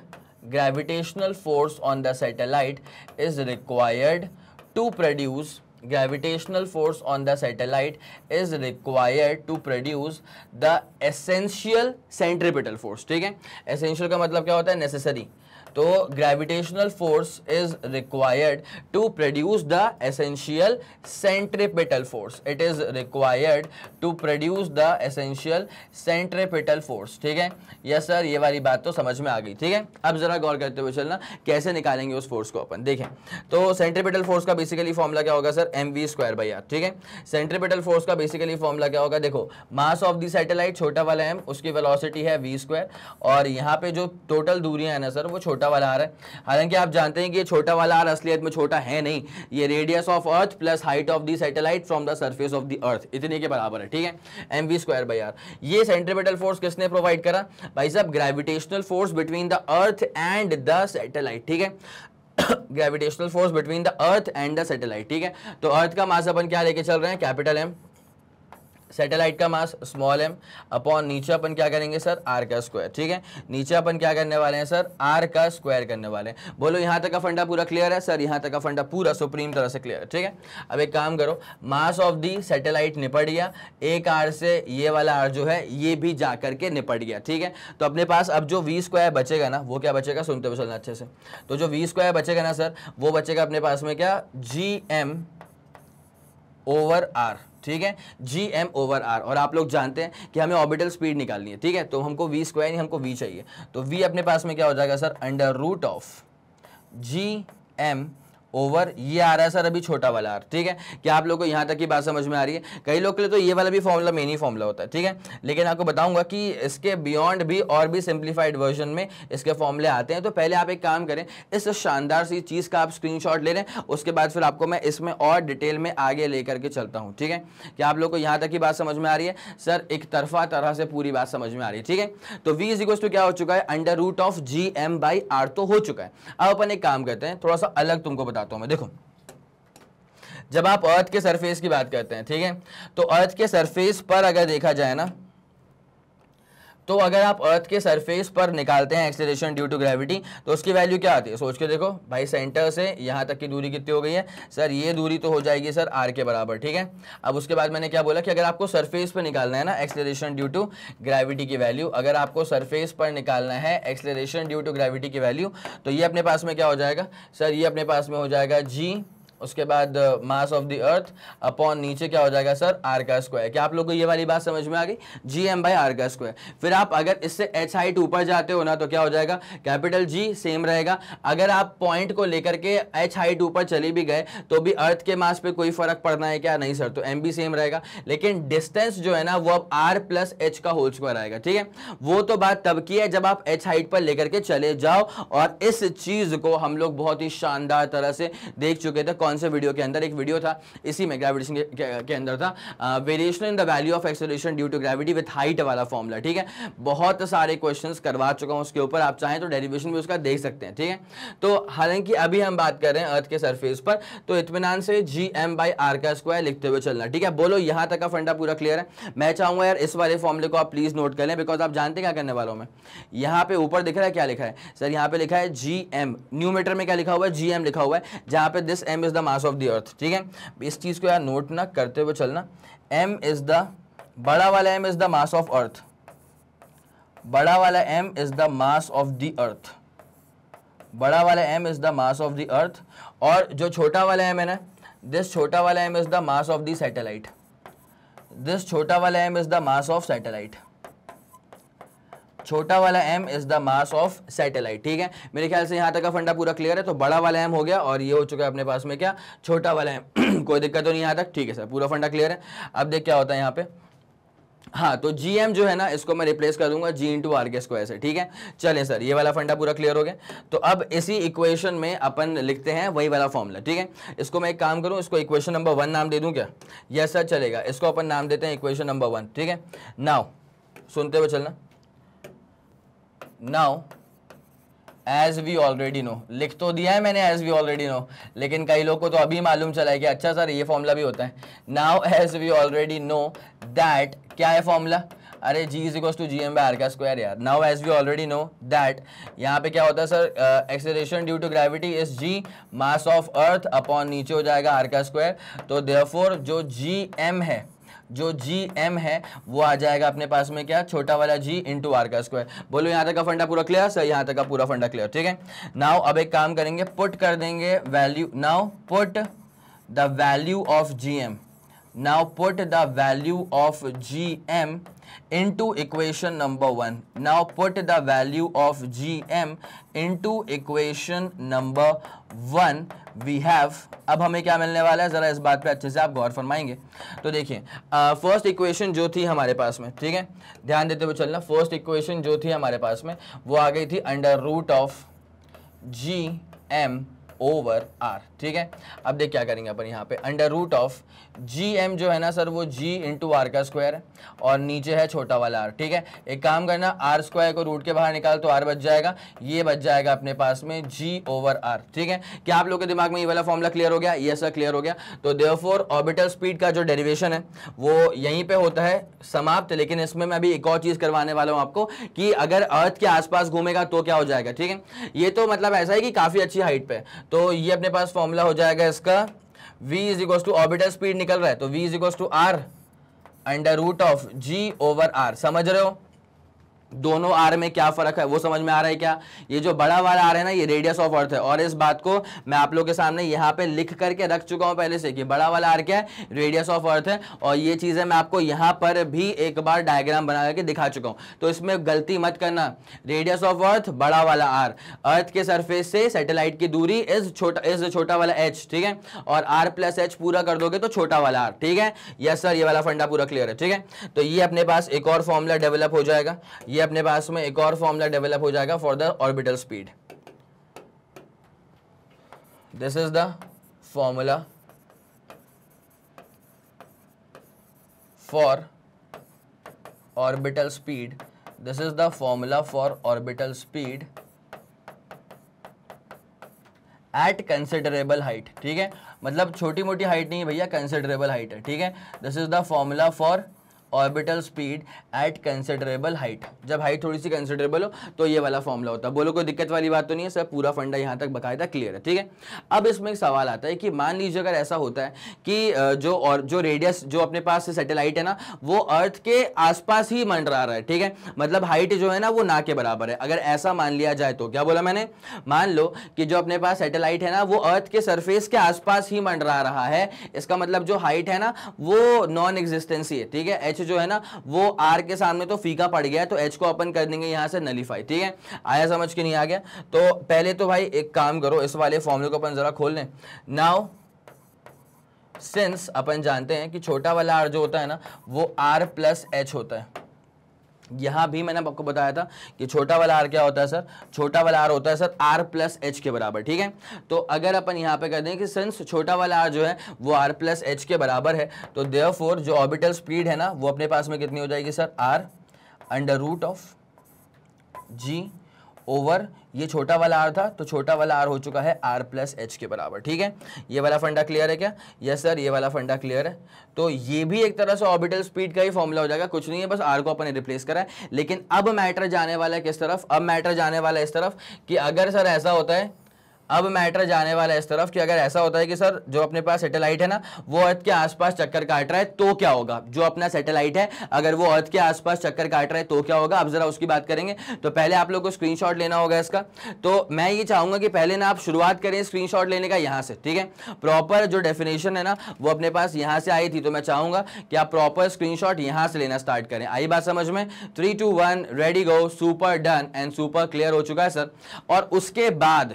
gravitational force on the satellite is required to produce gravitational force on the satellite is required to produce the essential centripetal force ठीक है essential का मतलब क्या होता है necessary तो gravitational force is required to produce the essential centripetal force it is required to produce the essential centripetal force ठीक है यस सर ये वाली बात तो समझ में आ गई ठीक है अब जरा गौर करते हुए चलना कैसे निकालेंगे उस फोर्स को अपन देखें तो सेंट्रिपिटल फोर्स का बेसिकली फॉर्मूला क्या होगा sir M we square r ठीक है सेंट्रिपिटल फोर्स का बेसिकली फॉर्मूला क्या होगा देखो मास ऑफ दी सैटेलाइट छोटा वाला एम उसकी वेलोसिटी है वी स्क्वायर और यहाँ पे जो टोटल दूरियां हैं ना सर वो छोटी छोटा वाला आर है हालांकि आप जानते हैं कि ये छोटा वाला आर असलियत में छोटा है नहीं ये radius of earth plus height of the satellite from the surface of the earth इतने के बराबर है ठीक है M we square by r ये सेंट्रीमेटल फोर्स किसने प्रोवाइड करा भाई साहब gravitational force between the earth and the satellite ठीक है gravitational force between the earth and the satellite ठीक है तो अर्थ का मास अपन क्या लेके चल रहे हैं कैपिटल एम सैटेलाइट का मास स्मॉल एम अपॉन नीचे अपन क्या करेंगे सर आर का स्क्वायर ठीक है नीचे अपन क्या करने वाले हैं सर आर का स्क्वायर करने वाले हैं बोलो यहाँ तक का फंडा पूरा क्लियर है सर यहाँ तक का फंडा पूरा सुप्रीम तरह से क्लियर है ठीक है अब एक काम करो मास ऑफ दी सैटेलाइट निपट गया एक आर से ये वाला आर जो है ये भी जा करके निपट गया ठीक है तो अपने पास अब जो वी स्क्वायर बचेगा ना वो क्या बचेगा सुनते हुए चलना अच्छे से तो जो वी स्क्वायर बचेगा ना सर वो बचेगा अपने पास में क्या जी एम ओवर आर ठीक है जी एम ओवर आर और आप लोग जानते हैं कि हमें ऑर्बिटल स्पीड निकालनी है ठीक है तो हमको वी स्क्वायर हमको वी चाहिए तो वी अपने पास में क्या हो जाएगा sir under root of G M over ये आ रहा है सर अभी छोटा वाला आर ठीक है क्या आप लोग को यहाँ तक की बात समझ में आ रही है कई लोग के लिए तो ये वाला भी फॉर्मूला मेन ही फॉर्मूला होता है ठीक है लेकिन आपको बताऊंगा कि इसके बियॉन्ड भी और भी सिंप्लीफाइड वर्जन में इसके फॉर्मूले आते हैं तो पहले आप एक काम करें इस शानदार सी चीज़ का आप स्क्रीन ले लें उसके बाद फिर आपको मैं इसमें और डिटेल में आगे लेकर के चलता हूँ ठीक है क्या आप लोग को यहाँ तक की बात समझ में आ रही है सर एक तरफा तरह से पूरी बात समझ में आ रही है ठीक है तो वी इज टू क्या हो चुका है under root of G M by r तो हो चुका है अब अपन एक काम करते हैं थोड़ा सा अलग तुमको बता बताता हूं मैं देखो जब आप अर्थ के सरफेस की बात करते हैं ठीक है तो अर्थ के सरफेस पर अगर देखा जाए ना तो अगर आप अर्थ के सरफेस पर निकालते हैं एक्सलेशन ड्यू टू ग्रेविटी तो उसकी वैल्यू क्या आती है सोच के देखो भाई सेंटर से यहाँ तक की दूरी कितनी हो गई है सर ये दूरी तो हो जाएगी सर आर के बराबर ठीक है अब उसके बाद मैंने क्या बोला कि अगर आपको सरफेस पर निकालना है ना एक्सलेशन ड्यू टू ग्रेविटी की वैल्यू अगर आपको सरफेस पर निकालना है एक्सलेशन ड्यू टू ग्रेविटी की वैल्यू तो ये अपने पास में क्या हो जाएगा सर ये अपने पास में हो जाएगा जी उसके बाद mass of the earth upon नीचे क्या हो जाएगा सर आर का स्क्वायर क्या आप लोग को ये वाली बात समझ में आ गई जी एम बाई आर का स्क्वायर फिर आप अगर इससे एच हाइट ऊपर जाते हो ना तो क्या हो जाएगा कैपिटल जी सेम रहेगा अगर आप पॉइंट को लेकर के एच हाइट ऊपर चले भी गए तो भी अर्थ के मास पे कोई फर्क पड़ना है क्या नहीं सर तो एम भी सेम रहेगा लेकिन डिस्टेंस जो है ना वो अब आर प्लस एच का होल स्क्वायर आएगा ठीक है वो तो बात तब की है जब आप एच हाइट पर लेकर के चले जाओ और इस चीज को हम लोग बहुत ही शानदार तरह से देख चुके थे कौन से वीडियो के अंदर एक वीडियो था इसी में ग्रेविटेशन के, के, के अंदर था variation in the value of acceleration due to gravity with height वाला फॉर्मूला ठीक है बहुत सारे क्वेश्चन करवा चुका हूँ उसके ऊपर आप चाहें तो डेरिवेशन भी उसका देख सकते हैं ठीक है तो हालांकि अभी हम बात कर रहे हैं अर्थ के सरफेस पर तो इतमान से जी एम बाई आर का स्क्वायर लिखते हुए चलना ठीक है बोलो यहाँ तक का फंडा पूरा क्लियर है मैं चाहूँगा यार इस वाले फॉर्मूले को आप प्लीज़ नोट कर लें बिकॉज आप जानते हैं क्या करने वालों में यहाँ पे ऊपर दिख रहा है क्या लिखा है सर यहाँ पे लिखा है जी एम न्यू मीटर में क्या लिखा हुआ है जी एम लिखा हुआ है जहाँ पे this M is the mass of the earth ठीक है इस चीज़ को यार नोट ना करते हुए चलना एम इज़ द बड़ा वाला M is the mass of earth बड़ा वाला M is the mass of the earth बड़ा वाला M is the mass of the earth और जो छोटा वाला एम है ना दिस छोटा वाला M is the mass of the satellite this छोटा वाला M is the mass of satellite छोटा वाला m is the mass of satellite ठीक है मेरे ख्याल से यहां तक का फंडा पूरा क्लियर है तो बड़ा वाला एम हो गया और ये हो चुका है अपने पास में क्या छोटा वाला एम कोई दिक्कत तो नहीं यहां तक ठीक है सर पूरा फंडा क्लियर है अब देख क्या होता है यहां पर हाँ तो जी एम जो है ना इसको मैं रिप्लेस कर दूंगा जी इंटू आर के स्क्वायर से ठीक है चलें सर ये वाला फंडा पूरा क्लियर हो गया तो अब इसी इक्वेशन में अपन लिखते हैं वही वाला फॉर्मूला ठीक है इसको मैं एक काम करूँ इसको इक्वेशन नंबर वन नाम दे दूँ क्या यस सर चलेगा इसको अपन नाम देते हैं इक्वेशन नंबर वन ठीक है नाव सुनते हुए चलना now as we already know लिख तो दिया है मैंने एज वी ऑलरेडी नो लेकिन कई लोग को तो अभी मालूम चला है कि अच्छा सर ये फॉर्मूला भी होता है now as we already know that क्या है फॉर्मूला अरे G is equals to G M by R का स्क्वायर यार now as we already know that यहाँ पे क्या होता है sir acceleration due to gravity is G mass of earth upon नीचे हो जाएगा आर का स्क्वायर तो देयरफॉर जो जी एम है जो जी एम है वो आ जाएगा अपने पास में क्या छोटा वाला जी इंटू आर का स्क्वायर बोलो यहां तक का फंडा पूरा क्लियर सर यहां तक का पूरा फंडा क्लियर ठीक है नाउ अब एक काम करेंगे पुट कर देंगे value now put the value of G M now put the value of gm into equation number 1 now put the value of gm into equation number 1 we have अब हमें क्या मिलने वाला है ज़रा इस बात पे अच्छे से आप गौर फरमाएंगे तो देखिए फर्स्ट इक्वेशन जो थी हमारे पास में ठीक है ध्यान देते हुए चलना फर्स्ट इक्वेशन जो थी हमारे पास में वो आ गई थी under root of G M over R ठीक है अब देख क्या करेंगे अपन यहाँ पे under root of G M जो है ना सर वो जी इंटू आर का स्क्वायर है और नीचे है छोटा वाला आर ठीक है एक काम करना आर स्क्वायर को रूट के बाहर निकाल तो आर बच जाएगा ये बच जाएगा अपने पास में जी ओवर आर ठीक है क्या आप लोगों के दिमाग में ये वाला फॉर्मूला क्लियर हो गया ये सर क्लियर हो गया तो देवफोर ऑर्बिटल स्पीड का जो डेरिवेशन है वो यहीं पर होता है समाप्त लेकिन इसमें मैं अभी एक और चीज़ करवाने वाला हूँ आपको कि अगर अर्थ के आसपास घूमेगा तो क्या हो जाएगा ठीक है ये तो मतलब ऐसा है कि काफ़ी अच्छी हाइट पर तो ये अपने पास फॉर्मूला हो जाएगा इसका v is equal to orbital speed निकल रहा है तो v is equal to R under root of G over R समझ रहे हो दोनों आर में क्या फर्क है वो समझ में आ रहा है क्या ये जो बड़ा वाला आर है ना ये रेडियस ऑफ अर्थ है और इस बात को मैं आप लोग के सामने यहाँ पे लिख करके रख चुका हूँ पहले से कि बड़ा वाला आर क्या है रेडियस ऑफ अर्थ है और ये चीज़ें मैं आपको यहाँ पर भी एक बार डायग्राम बना करके दिखा चुका हूँ तो इसमें गलती मत करना रेडियस ऑफ अर्थ बड़ा वाला आर अर्थ के सरफेस से सेटेलाइट की दूरी इस छोटा इस छोटा वाला एच ठीक है और आर प्लस एच पूरा कर दोगे तो छोटा वाला आर ठीक है यस सर ये वाला फंडा पूरा क्लियर है ठीक है तो ये अपने पास एक और फॉर्मूला डेवलप हो जाएगा ये अपने पास में एक और फॉर्मूला डेवलप हो जाएगा for the orbital speed this is the formula for orbital speed this is the formula for orbital speed at considerable height ठीक है मतलब छोटी मोटी हाइट नहीं है भैया कंसिडरेबल हाइट है ठीक है this is the formula for orbital speed at considerable height जब हाइट थोड़ी सी कंसिडरेबल हो तो ये वाला फॉर्मला होता है बोलो कोई दिक्कत वाली बात तो नहीं है सर पूरा फंडा यहाँ तक बकायदा क्लियर है ठीक है अब इसमें एक सवाल आता है कि मान लीजिए अगर ऐसा होता है कि जो और जो रेडियस जो अपने पास सेटेलाइट है ना वो अर्थ के आसपास ही मंडरा रहा है ठीक है मतलब हाइट जो है ना वो ना के बराबर है अगर ऐसा मान लिया जाए तो क्या बोला मैंने मान लो कि जो अपने पास सेटेलाइट है ना वो अर्थ के सरफेस के आसपास ही मंडरा रहा है इसका मतलब जो हाइट है ना वो नॉन एग्जिस्टेंसी है ठीक है एच जो है ना वो आर के सामने तो फीका पड़ गया तो एच को अपन कर देंगे यहाँ से नलीफाई ठीक है आया समझ के नहीं आ गया तो पहले तो भाई एक काम करो इस वाले फॉर्मूले को अपन ज़रा खोल लें नाउ सिंस अपन जानते हैं कि छोटा वाला आर जो होता है ना वो आर प्लस एच होता है यहाँ भी मैंने आपको बताया था कि छोटा वाला आर क्या होता है सर छोटा वाला आर होता है सर आर प्लस एच के बराबर ठीक है तो अगर अपन यहाँ पे कर दें कि सेंस छोटा वाला आर जो है वो आर प्लस एच के बराबर है तो देयर जो ऑर्बिटल स्पीड है ना वो अपने पास में कितनी हो जाएगी sir R under root of G over ये छोटा वाला आर था तो छोटा वाला आर हो चुका है आर प्लस एच के बराबर ठीक है ये वाला फंडा क्लियर है क्या यस सर ये वाला फंडा क्लियर है तो ये भी एक तरह से ऑर्बिटल स्पीड का ही फॉर्मूला हो जाएगा कुछ नहीं है बस आर को अपन रिप्लेस करा है लेकिन अब मैटर जाने वाला है किस तरफ अब मैटर जाने वाला है इस तरफ कि अगर सर ऐसा होता है अब मैटर जाने वाला है इस तरफ कि अगर ऐसा होता है कि सर जो अपने पास सैटेलाइट है ना वो अर्थ के आसपास चक्कर काट रहा है तो क्या होगा जो अपना सैटेलाइट है अगर वो अर्थ के आसपास चक्कर काट रहा है तो क्या होगा अब जरा उसकी बात करेंगे तो पहले आप लोग को स्क्रीन लेना होगा इसका तो मैं ये चाहूंगा कि पहले ना आप शुरुआत करें स्क्रीन लेने का यहाँ से ठीक है प्रॉपर जो डेफिनेशन है ना वो अपने पास यहाँ से आई थी तो मैं चाहूंगा कि आप प्रॉपर स्क्रीन यहाँ से लेना स्टार्ट करें आई बात समझ में three two one ready go super done and super clear हो चुका है सर और उसके बाद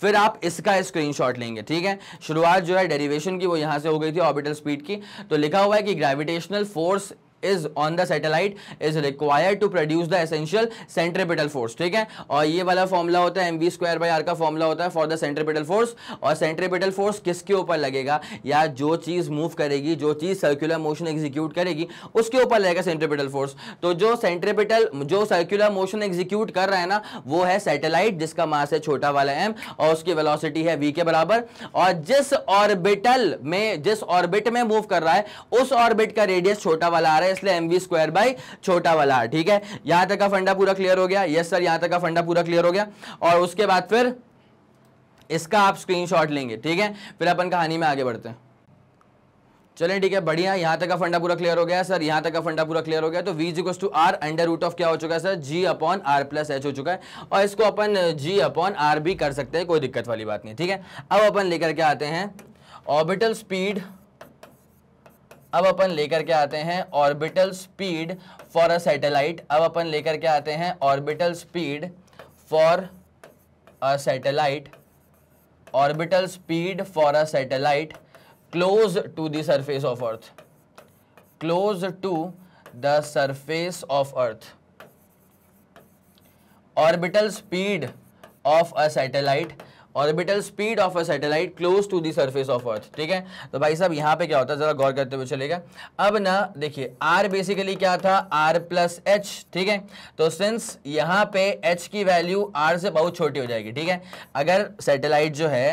फिर आप इसका स्क्रीनशॉट लेंगे ठीक है शुरुआत जो है डेरिवेशन की वो यहां से हो गई थी ऑर्बिटल स्पीड की तो लिखा हुआ है कि gravitational force is on the satellite is required to produce the essential centripetal force ठीक है और ये वाला फॉर्मूला होता है M we square by R का फॉर्मूला होता है फॉर द सेंट्रीपिटल फोर्स और सेंट्रीपिटल फोर्स किसके ऊपर लगेगा या जो चीज़ मूव करेगी जो चीज़ सर्कुलर मोशन एग्जीक्यूट करेगी उसके ऊपर लगेगा सेंट्रीपिटल फोर्स तो जो सेंट्रीपिटल जो सर्कुलर मोशन एग्जीक्यूट कर रहा है ना वो है सेटेलाइट जिसका मास है छोटा वाला एम और उसकी वेलोसिटी है वी के बराबर और जिस ऑर्बिटल में जिस ऑर्बिट में मूव कर रहा है उस ऑर्बिट का रेडियस छोटा वाला रहा है इसलिए एम वी स्क्वायर बाई छोटा वाला आर ठीक है यहां तक का फंडा पूरा क्लियर हो गया यस सर यहां तक का फंडा पूरा क्लियर हो गया और उसके बाद फिर इसका आप स्क्रीनशॉट लेंगे ठीक है फिर अपन कहानी में आगे बढ़ते हैं चलें ठीक है बढ़िया यहाँ तक का फंडा पूरा क्लियर हो गया सर यहाँ तक का फंडा पूरा क्लियर हो गया तो V equals to R under root of क्या हो चुका है sir G upon R plus H हो चुका है और इसको अपन जी अपॉन आर भी कर सकते हैं कोई दिक्कत वाली बात नहीं ठीक है अब अपन लेकर के आते हैं ऑर्बिटल स्पीड अब अपन लेकर के आते हैं orbital speed for a satellite अब अपन लेकर के आते हैं orbital speed for a satellite orbital speed for a satellite close to the surface of earth close to the surface of earth orbital speed of a satellite orbital speed of a satellite close to the surface of earth ठीक है तो भाई साहब यहाँ पे क्या होता है जरा गौर करते हुए चलेगा अब ना देखिए आर बेसिकली क्या था आर प्लस एच ठीक है तो सिंस यहाँ पे एच की वैल्यू आर से बहुत छोटी हो जाएगी ठीक है अगर सैटेलाइट जो है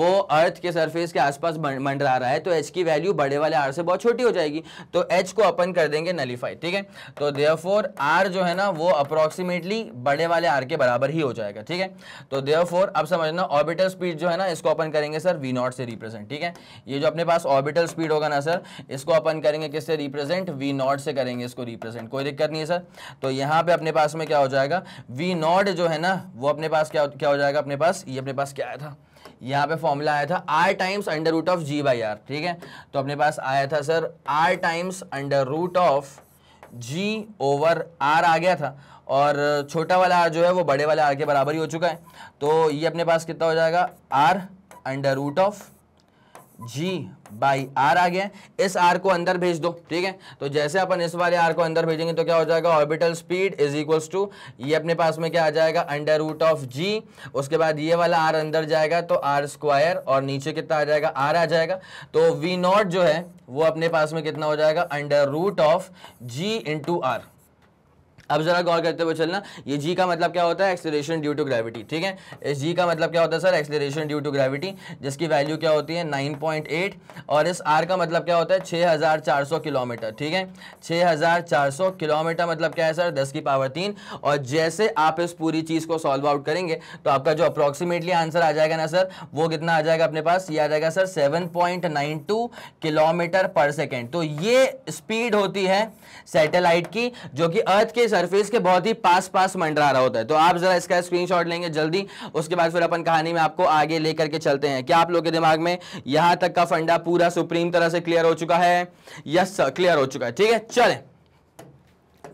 वो अर्थ के सर्फेस के आसपास मंडरा रहा है तो एच की वैल्यू बड़े वाले आर से बहुत छोटी हो जाएगी तो एच को अपन कर देंगे नलीफाई ठीक है तो देयरफॉर आर जो है ना वो अप्रोक्सीमेटली बड़े वाले आर के बराबर ही हो जाएगा ठीक है तो देयरफॉर अब समझना ऑर्बिट ऑर्बिटल स्पीड जो है ना इसको अपन करेंगे सर वी नॉट से रिप्रेजेंट ठीक है ये जो अपने पास ऑर्बिटल स्पीड होगा ना सर इसको अपन करेंगे किससे रिप्रेजेंट वी नॉट से करेंगे इसको रिप्रेजेंट कोई दिक्कत नहीं है सर तो यहाँ पे अपने पास में क्या हो जाएगा वी नॉट जो है ना वो अपने पास क्या क्या हो जाएगा अपने पास ये अपने पास क्या आया था यहाँ पे फॉर्मूला आया था R times under root of G by R ठीक है तो अपने पास आया था sir R times under root of G over R आ गया था और छोटा वाला आर जो है वो बड़े वाले आर के बराबर ही हो चुका है तो ये अपने पास कितना हो जाएगा R under root of G by R आ गया इस आर को अंदर भेज दो ठीक है तो जैसे अपन इस वाले आर को अंदर भेजेंगे तो क्या हो जाएगा orbital speed is equals to ये अपने पास में क्या आ जाएगा अंडर रूट ऑफ जी उसके बाद ये वाला आर अंदर जाएगा तो आर स्क्वायर और नीचे कितना आ जाएगा आर आ जाएगा तो वी नॉट जो है वो अपने पास में कितना हो जाएगा under root of G into R अब जरा गौर करते हुए चलना ये जी का मतलब क्या होता है एक्सेलरेशन ड्यू टू ग्रेविटी ठीक है इस जी का मतलब क्या होता है sir acceleration due to gravity जिसकी वैल्यू क्या होती है 9.8 और इस आर का मतलब क्या होता है 6400 किलोमीटर ठीक है 6400 किलोमीटर मतलब क्या है सर 10 की पावर तीन और जैसे आप इस पूरी चीज़ को सॉल्व आउट करेंगे तो आपका जो अप्रॉक्सीमेटली आंसर आ जाएगा ना सर वो कितना आ जाएगा अपने पास ये आ जाएगा sir seven kilometre per second तो ये स्पीड होती है सेटेलाइट की जो कि अर्थ के सरफेस के बहुत ही पास पास मंडरा रहा होता है तो आप जरा इसका स्क्रीनशॉट लेंगे जल्दी उसके बाद फिर अपन कहानी में आपको आगे लेकर के चलते हैं क्या आप लोग के दिमाग में यहां तक का फंडा पूरा सुप्रीम तरह से क्लियर हो चुका है यस सर क्लियर हो चुका है ठीक है चलें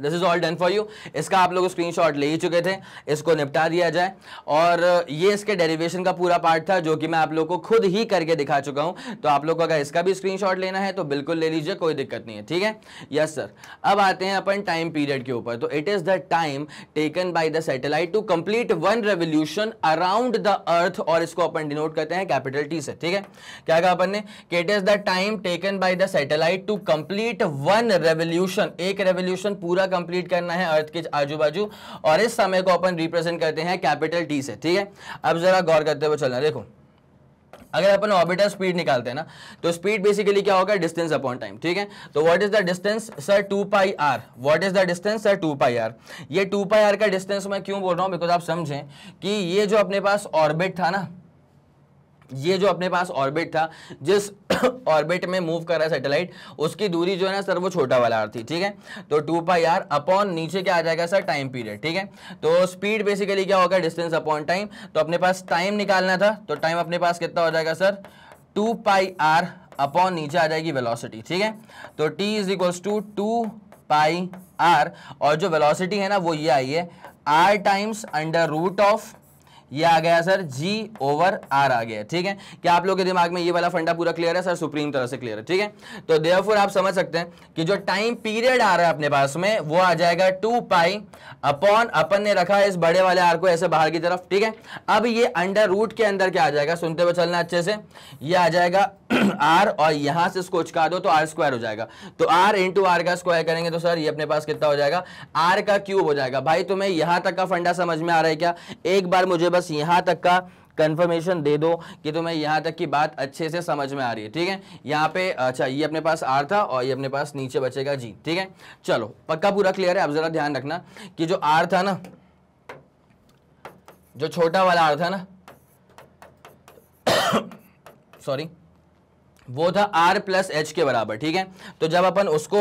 this is all done for you इसका आप लोग स्क्रीनशॉट ले ही चुके थे इसको निपटा दिया जाए और ये इसके डेरिवेशन का पूरा पार्ट था जो कि मैं आप लोग को खुद ही करके दिखा चुका हूं तो आप लोग को अगर इसका भी स्क्रीनशॉट लेना है तो बिल्कुल ले लीजिए कोई दिक्कत नहीं है ठीक है यस सर अब आते हैं अपन टाइम पीरियड के ऊपर तो it is the time taken by the satellite to complete one revolution around the earth और इसको अपन डिनोट करते हैं कैपिटल टी से ठीक है क्या कहा अपन ने कि it is the time taken by the satellite to complete one revolution एक रेवोल्यूशन पूरा पूरा कंप्लीट करना है अर्थ के आजू बाजू और इस समय को अपन रिप्रेजेंट करते हैं कैपिटल टी से ठीक है अब जरा गौर करते हुए चलना देखो अगर अपन ऑर्बिटर स्पीड निकालते हैं ना तो स्पीड बेसिकली क्या होगा डिस्टेंस अपॉन टाइम ठीक है तो what is the distance sir two pi R what is the distance sir two pi R ये टू पाई आर का डिस्टेंस मैं क्यों बोल रहा हूं बिकॉज आप समझें कि ये जो अपने पास ऑर्बिट था ना ये जो अपने पास ऑर्बिट था जिस ऑर्बिट में मूव कर रहा है सैटेलाइट उसकी दूरी जो है ना सर वो छोटा वाला आर थी ठीक है तो टू पाई आर अपॉन नीचे क्या आ जाएगा सर टाइम पीरियड ठीक है तो स्पीड बेसिकली क्या होगा डिस्टेंस अपॉन टाइम तो अपने पास टाइम निकालना था तो टाइम अपने पास कितना हो जाएगा sir two pi R upon नीचे आ जाएगी वेलोसिटी ठीक है तो T is equals to two pi R और जो वेलोसिटी है ना वो ये आई है R times under root of ये आ गया सर जी ओवर आर आ गया ठीक है क्या आप लोग के दिमाग में ये वाला फंडा पूरा क्लियर है सर सुप्रीम तरह से क्लियर है ठीक है तो देवफुर आप समझ सकते हैं कि जो टाइम पीरियड आ रहा है अपने पास में वो आ जाएगा टू पाई अपॉन अपन ने रखा इस बड़े वाले आर को ऐसे बाहर की तरफ ठीक है अब ये अंडर रूट के अंदर क्या आ जाएगा सुनते हुए चलना अच्छे से यह आ जाएगा आर और यहां से इसको उचका दो तो आर स्क्वायर हो जाएगा तो आर इंटू आर का स्क्वायर करेंगे तो सर ये अपने पास कितना हो जाएगा आर का क्यूब हो जाएगा भाई तुम्हें यहां तक का फंडा समझ में आ रहा है क्या एक बार मुझे बस यहां तक का कंफर्मेशन दे दो कि तुम्हें यहाँ तक की बात अच्छे से समझ में आ रही है ठीक है यहाँ पे अच्छा ये अपने पास आर था और ये अपने पास नीचे बचेगा जी ठीक है चलो पक्का पूरा क्लियर है आप ज़रा ध्यान रखना कि जो आर था ना जो छोटा वाला आर था ना सॉरी वो था आर प्लस एच के बराबर ठीक है तो जब अपन उसको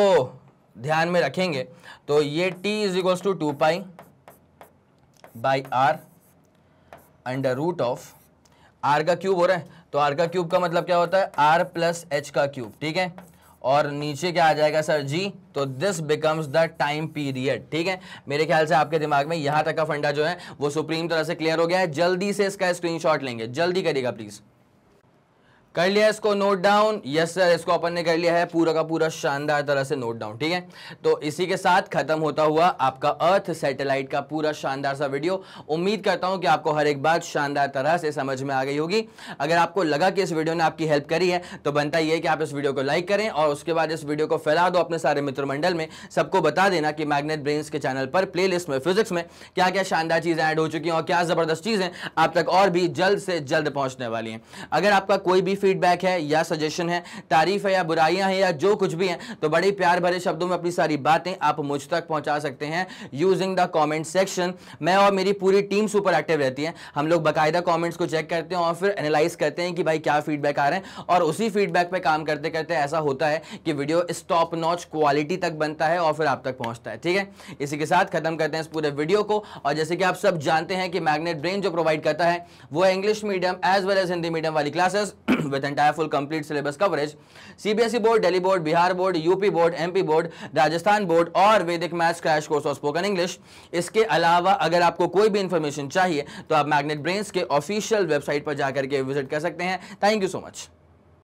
ध्यान में रखेंगे तो ये T is equals to two pi by R under root of R का क्यूब हो रहा है तो आर का क्यूब का मतलब क्या होता है आर प्लस एच का क्यूब ठीक है और नीचे क्या आ जाएगा सर जी तो this becomes the time period ठीक है मेरे ख्याल से आपके दिमाग में यहां तक का फंडा जो है वो सुप्रीम तरह से क्लियर हो गया है जल्दी से इसका स्क्रीनशॉट लेंगे जल्दी करिएगा प्लीज़ कर लिया इसको नोट डाउन यस सर इसको अपन ने कर लिया है पूरा का पूरा शानदार तरह से नोट डाउन ठीक है तो इसी के साथ खत्म होता हुआ आपका अर्थ सैटेलाइट का पूरा शानदार सा वीडियो उम्मीद करता हूं कि आपको हर एक बात शानदार तरह से समझ में आ गई होगी अगर आपको लगा कि इस वीडियो ने आपकी हेल्प करी है तो बनता यह कि आप इस वीडियो को लाइक करें और उसके बाद इस वीडियो को फैला दो अपने सारे मित्रमंडल में सबको बता देना कि मैग्नेट ब्रेन्स के चैनल पर प्ले में फिजिक्स में क्या क्या शानदार चीज़ें ऐड हो चुकी हैं और क्या ज़बरदस्त चीज़ें आप तक और भी जल्द से जल्द पहुंचने वाली हैं अगर आपका कोई भी फीडबैक है या सजेशन है तारीफ है या बुराइयां हैं या जो कुछ भी हैं तो बड़े प्यार भरे शब्दों में अपनी सारी बातें आप मुझ तक पहुंचा सकते हैं यूजिंग द कॉमेंट सेक्शन मैं और मेरी पूरी टीम सुपर एक्टिव रहती है हम लोग बाकायदा कॉमेंट्स को चेक करते हैं और फिर एनालाइज करते हैं कि भाई क्या फीडबैक आ रहे हैं और उसी फीडबैक पर काम करते करते ऐसा होता है कि वीडियो स्टॉप नॉच क्वालिटी तक बनता है और फिर आप तक पहुंचता है ठीक है इसी के साथ खत्म करते हैं इस पूरे वीडियो को और जैसे कि आप सब जानते हैं कि मैग्नेट ब्रेन जो प्रोवाइड करता है वो English medium as well as Hindi medium वाली classes with entire full complete syllabus coverage CBSE board Delhi board Bihar board UP board MP board Rajasthan board और वैदिक मैथ्स क्रैश कोर्स और स्पोकन इंग्लिश इसके अलावा अगर आपको कोई भी इंफॉर्मेशन चाहिए तो आप मैग्नेट ब्रेन्स के ऑफिशियल वेबसाइट पर जाकर के विजिट कर सकते हैं थैंक यू सो मच